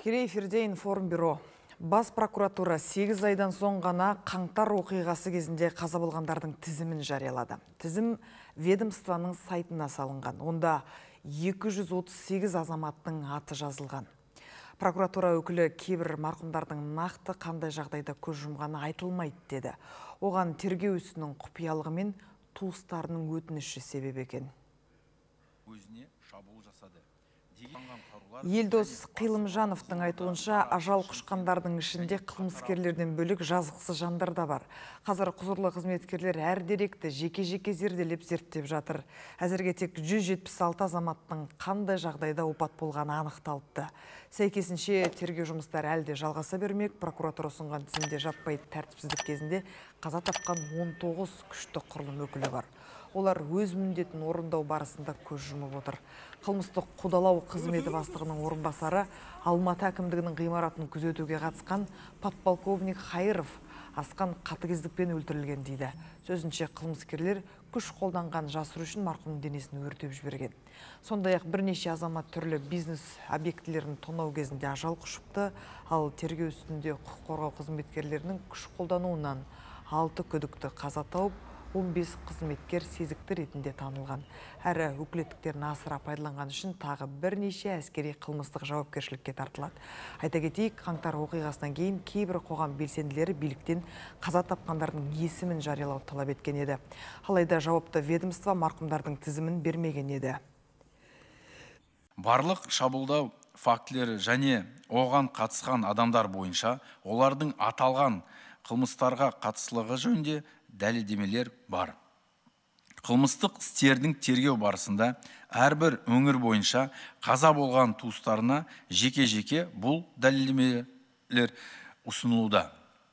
тікелей эфирде информбюро бас прокуратура 8 айдан соң ғана қаңтар оқиғасы кезінде қаза болғандардың тізімін жариялады тізім ведомствоның сайтына салынған онда 238 азаматтың аты жазылған прокуратура өкілі кейбір марқұмдардың нақты қандай жағдайда көз жұмғаны айтылмайды деді оған тергеу ісінің құпиялығы мен туыстарының өтініші себеп екен өзіне елдос қилымжановтың айтуынша ажал құшқандардың ішінде қылмыскерлерден бөлек жазықсы жандар да бар қазір құзырлы қызметкерлер әр деректі жеке жеке зерделеп зерттеп жатыр әзірге тек 176 азаматтың қандай жағдайда опат болғаны анықталыпты сәйкесінше тергеу жұмыстар әлі де жалғаса бермек прокуратура ұсынған тізімде жатпай тәртіпсіздік кезінде қаза тапқан 19 күшті құрылым өкілі бар олар өз міндетін орындау барысында көз жұмып отыр қылмыстық қудалау қызметі бастығының орынбасары алматы әкімдігінің ғимаратын күзетуге қатысқан подполковник хайыров асқан қатыгездікпен өлтірілген дейді сөзінше қылмыскерлер күш қолданған жасыру үшін марқұмның денесін өртеп жіберген сондай ақ бірнеше азамат түрлі бизнес объектілерін тонау кезінде ажал құшыпты ал тергеу үстінде құқық қорғау қызметкерлерінің күш қолдануынан алты күдікті қаза тауып 15 қызметкер сезікті ретінде танылған. Әрі өкілеттіктерін асыра пайдыланған үшін тағы бірнеше әскери қылмыстық жауапкершілікке тартылады. Айта кетейік, қаңтар оқиғасынан кейін кейбір қоған белсенділері биліктен қаза тапқандардың есімін жариялау талап еткен еді. Алайда жауапты ведомство марқұмдардың тізімін бермеген еді. Барлық шабуылдау фактілері және оған қатысқан адамдар бойынша олардың аталған қылмыстарға қатыслығы жөнінде дәлелдемелер бар қылмыстық істердің тергеу барысында әрбір өңір бойынша қаза болған туыстарына жеке жеке бұл дәлелдемелер ұсынылуда